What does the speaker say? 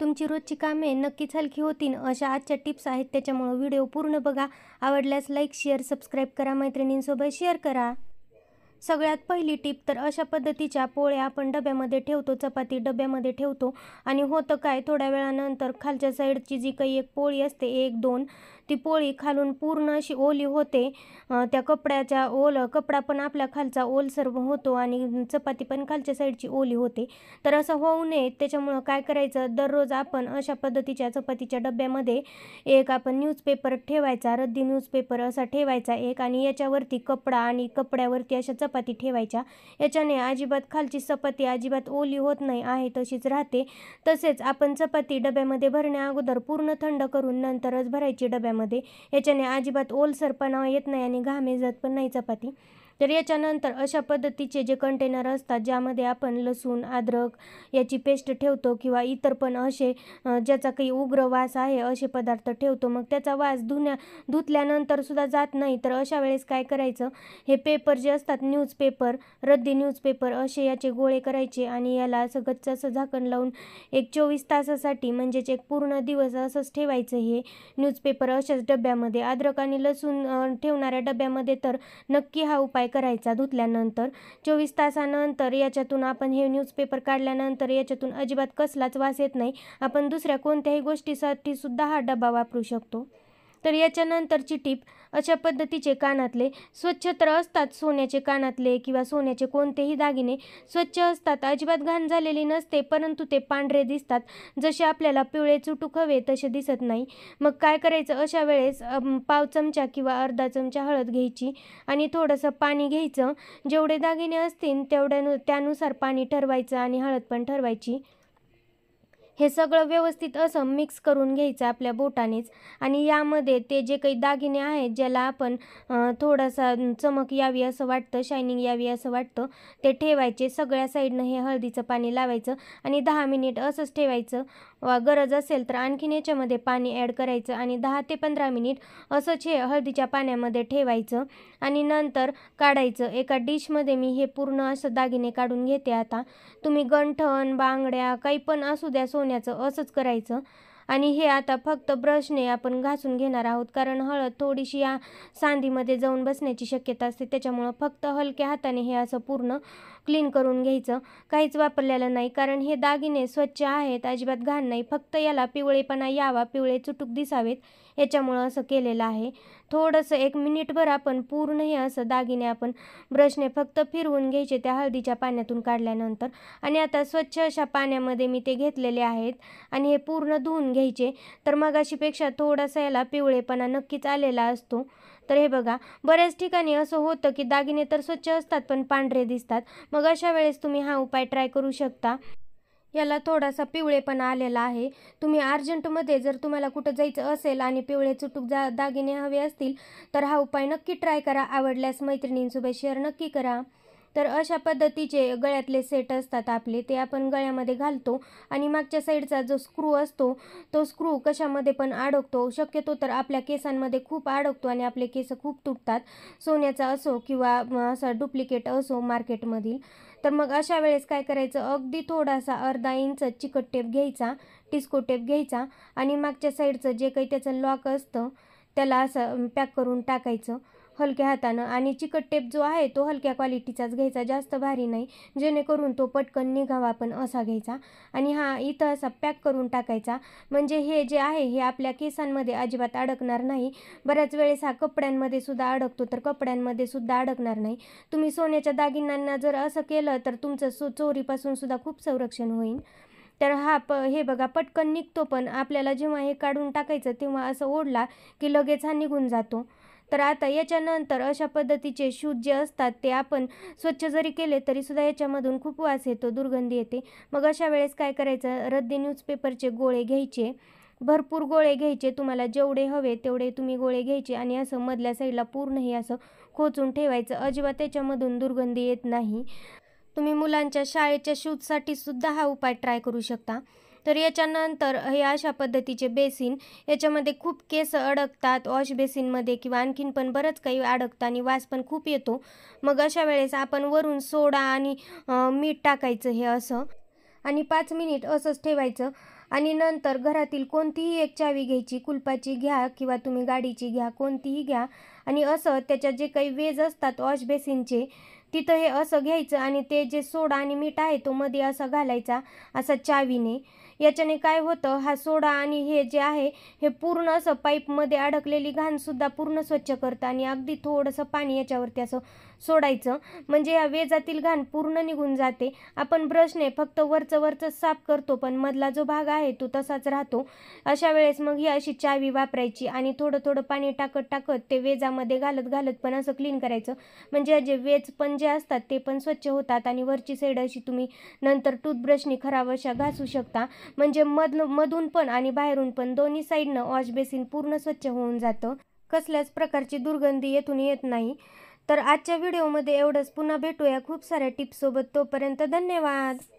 तुमची रोजची कामे नक्कीच हलकी होतील अशा आजच्या टिप्स आहेत त्याच्यामुळं व्हिडिओ पूर्ण बघा आवडल्यास लाईक शेअर सबस्क्राईब करा मैत्रिणींसोबत शेअर करा सगळ्यात पहिली टीप तर अशा पद्धतीच्या पोळ्या आपण डब्यामध्ये ठेवतो चपाती डब्यामध्ये ठेवतो आणि होतं काय थोड्या वेळानंतर खालच्या साईडची जी काही एक पोळी असते एक दोन ती पोळी खालून पूर्ण अशी ओली होते त्या कपड्याच्या ओल कपडा पण आपल्या खालचा ओल सर्व होतो आणि चपाती पण खालच्या साईडची ओली होते तर असं होऊ नये त्याच्यामुळं काय करायचं दररोज आपण अशा पद्धतीच्या चपातीच्या डब्यामध्ये एक आपण न्यूजपेपर ठेवायचा रद्दी न्यूजपेपर असा ठेवायचा एक आणि याच्यावरती कपडा आणि कपड्यावरती अशा चपाती ठेवायच्या याच्याने अजिबात खालची चपाती अजिबात ओली होत नाही आहे तशीच राहते तसेच आपण चपाती डब्यामध्ये भरण्या अगोदर पूर्ण थंड करून नंतरच भरायची डब्यामध्ये मध्ये याच्याने अजिबात ओलसरपणा येत नाही आणि घामे जात पण नाही चपाती तर याच्यानंतर अशा पद्धतीचे जे कंटेनर असतात ज्यामध्ये आपण लसूण अद्रक याची पेस्ट ठेवतो किंवा इतर पण असे ज्याचा काही उग्र वास आहे असे पदार्थ ठेवतो मग त्याचा वास धुण्या धुतल्यानंतर सुद्धा जात नाही तर अशा वेळेस काय करायचं हे पेपर जे असतात न्यूजपेपर रद्दी न्यूजपेपर असे याचे गोळे करायचे आणि याला असं गच्च असं झाकण लावून एक चोवीस तासासाठी म्हणजेच एक पूर्ण दिवस असंच ठेवायचं हे न्यूजपेपर अशाच डब्यामध्ये अद्रक आणि लसूण ठेवणाऱ्या डब्यामध्ये तर नक्की हा उपाय करायचा धुतल्यानंतर चोवीस तासानंतर याच्यातून आपण हे न्यूजपेपर काढल्यानंतर याच्यातून अजिबात कसलाच वास येत नाही आपण दुसऱ्या कोणत्याही गोष्टीसाठी सुद्धा हा डबा वापरू शकतो तर याच्यानंतरची टीप अशा पद्धतीचे कानातले स्वच्छ तर असतात सोन्याचे कानातले किंवा सोन्याचे कोणतेही दागिने स्वच्छ असतात अजिबात घाण झालेली नसते परंतु ते पांढरे दिसतात जसे आपल्याला पिवळे चुटूक हवे तसे दिसत नाही मग काय करायचं अशा वेळेस पाव चमचा किंवा अर्धा चमचा हळद घ्यायची आणि थोडंसं पाणी घ्यायचं जेवढे दागिने असतील तेवढ्या त्यानुसार पाणी ठरवायचं आणि हळद पण ठरवायची हे सगळं व्यवस्थित असं मिक्स करून घ्यायचं आपल्या बोटानेच आणि यामध्ये ते जे काही दागिने आहेत ज्याला आपण थोडासा चमक यावी असं वाटतं शायनिंग यावी असं वाटतं ते ठेवायचे सगळ्या साईडनं हे हळदीचं पाणी लावायचं आणि दहा मिनिट असंच ठेवायचं गरज असेल तर आणखीन याच्यामध्ये पाणी ॲड करायचं आणि दहा ते पंधरा मिनिट असंच हे हळदीच्या पाण्यामध्ये ठेवायचं आणि नंतर काढायचं एका डिशमध्ये मी हे पूर्ण असं दागिने काढून घेते आता तुम्ही गंठण बांगड्या काही पण असू द्या सोन बनवण्याचं असंच करायचं आणि हे आता फक्त ब्रशने आपण घासून घेणार आहोत कारण हळद थोडीशी या सांधीमध्ये जाऊन बसण्याची शक्यता असते त्याच्यामुळं फक्त हलक्या हाताने हे असं पूर्ण क्लीन करून घ्यायचं काहीच वापरलेलं नाही कारण हे दागिने स्वच्छ आहेत अजिबात घाण नाही फक्त याला पिवळेपणा यावा पिवळे चुटूक दिसावेत याच्यामुळं असं केलेलं आहे थोडंसं एक मिनिटभर आपण पूर्ण असं दागिने आपण ब्रशने फक्त फिरवून घ्यायचे त्या हळदीच्या पाण्यातून काढल्यानंतर आणि आता स्वच्छ अशा पाण्यामध्ये मी ते घेतलेले आहेत आणि हे पूर्ण धुवून घ्यायचे तर मगाशीपेक्षा थोडासा याला पिवळेपणा नक्कीच आलेला असतो तर हे बघा बऱ्याच ठिकाणी असं होतं की दागिने तर स्वच्छ असतात पण पांढरे दिसतात मग अशा वेळेस तुम्ही हा उपाय ट्राय करू शकता याला थोडासा पिवळेपणा आलेला आहे तुम्ही अर्जंटमध्ये जर तुम्हाला कुठं जायचं असेल आणि पिवळे चुटूक जा दागिने हवे असतील तर हा उपाय नक्की ट्राय करा आवडल्यास मैत्रिणींसोबत शेअर नक्की करा तर अशा पद्धतीचे गळ्यातले सेट असतात आपले ते आपण गळ्यामध्ये घालतो आणि मागच्या साईडचा जो स्क्रू असतो तो स्क्रू कशामध्ये पण अडकतो शक्यतो तर आपल्या केसांमध्ये खूप अडकतो आणि आपले केस खूप तुटतात सोन्याचा असो किंवा असा डुप्लिकेट असो मार्केटमधील तर मग अशा वेळेस काय करायचं अगदी थोडासा अर्धा इंच चिकट टेप घ्यायचा टिस्को टेप घ्यायचा आणि मागच्या साईडचं जे काही त्याचं लॉक असतं त्याला असं पॅक करून टाकायचं हलक्या हातानं आणि चिकट टेप जो आहे तो हलक्या क्वालिटीचाच घ्यायचा जास्त भारी नाही जेणेकरून तो पटकन निघावा पण असा घ्यायचा आणि हा इथं असा पॅक करून टाकायचा म्हणजे हे जे आहे हे आपल्या केसांमध्ये अजिबात अडकणार नाही बऱ्याच वेळेस हा कपड्यांमध्ये सुद्धा अडकतो तर कपड्यांमध्ये सुद्धा अडकणार नाही तुम्ही सोन्याच्या दागिन्यांना जर असं केलं तर तुमचं सो चोरीपासून सुद्धा खूप संरक्षण होईल तर हा प हे बघा पटकन निघतो पण आपल्याला जेव्हा हे काढून टाकायचं तेव्हा असं ओढला की लगेच हा निघून जातो तर आता याच्यानंतर अशा पद्धतीचे शूज जे असतात ते आपण स्वच्छ जरी केले तरी सुद्धा याच्यामधून खूप वास येतो दुर्गंधी येते मग अशा वेळेस काय करायचं रद्दी न्यूजपेपरचे गोळे घ्यायचे भरपूर गोळे घ्यायचे तुम्हाला जेवढे हवे तेवढे तुम्ही गोळे घ्यायचे आणि असं मधल्या साईडला पूर्ण हे असं खोचून ठेवायचं अजिबात त्याच्यामधून दुर्गंधी येत नाही तुम्ही मुलांच्या शाळेच्या शूजसाठी सुद्धा हा उपाय ट्राय करू शकता तर याच्यानंतर हे अशा पद्धतीचे बेसिन याच्यामध्ये खूप केस अडकतात वॉश बेसिनमध्ये किंवा आणखीन पण बरंच काही अडकतं आणि वास पण खूप येतो मग अशा वेळेस आपण वरून सोडा आणि मीठ टाकायचं हे असं आणि पाच मिनिट असंच ठेवायचं आणि नंतर घरातील कोणतीही एक चावी घ्यायची कुलपाची घ्या किंवा तुम्ही गाडीची घ्या कोणतीही घ्या आणि असं त्याच्या जे काही वेज असतात वॉश बेसिनचे तिथं हे असं घ्यायचं आणि ते जे सोडा आणि मीठ आहे तो मध्ये असा घालायचा असा चावीने याच्याने काय होतं हा सोडा आणि हे जे आहे हे पूर्ण असं पाईपमध्ये अडकलेली घाण सुद्धा पूर्ण स्वच्छ करतं आणि अगदी थोडंसं पाणी याच्यावरती असं सोडायचं म्हणजे या वेजातील घाण पूर्ण निघून जाते आपण ब्रशने फक्त वरचं वरचं साफ करतो पण मधला जो भाग आहे तो तसाच राहतो अशा वेळेस मग ही अशी चावी वापरायची आणि थोडं थोडं पाणी टाकत टाकत ते वेजामध्ये घालत घालत पण असं क्लीन करायचं म्हणजे जे वेज पण जे असतात ते पण स्वच्छ होतात आणि वरची साईड अशी तुम्ही नंतर टूथब्रशनी खराब अशा घासू शकता म्हणजे मध मधून पण आणि बाहेरून पण दोन्ही साईडनं वॉश बेसिन पूर्ण स्वच्छ होऊन जातं कसल्याच प्रकारची दुर्गंधी येथून येत नाही तर आजच्या व्हिडिओमध्ये एवढंच पुन्हा भेटूया खूप साऱ्या टिप्ससोबत तोपर्यंत धन्यवाद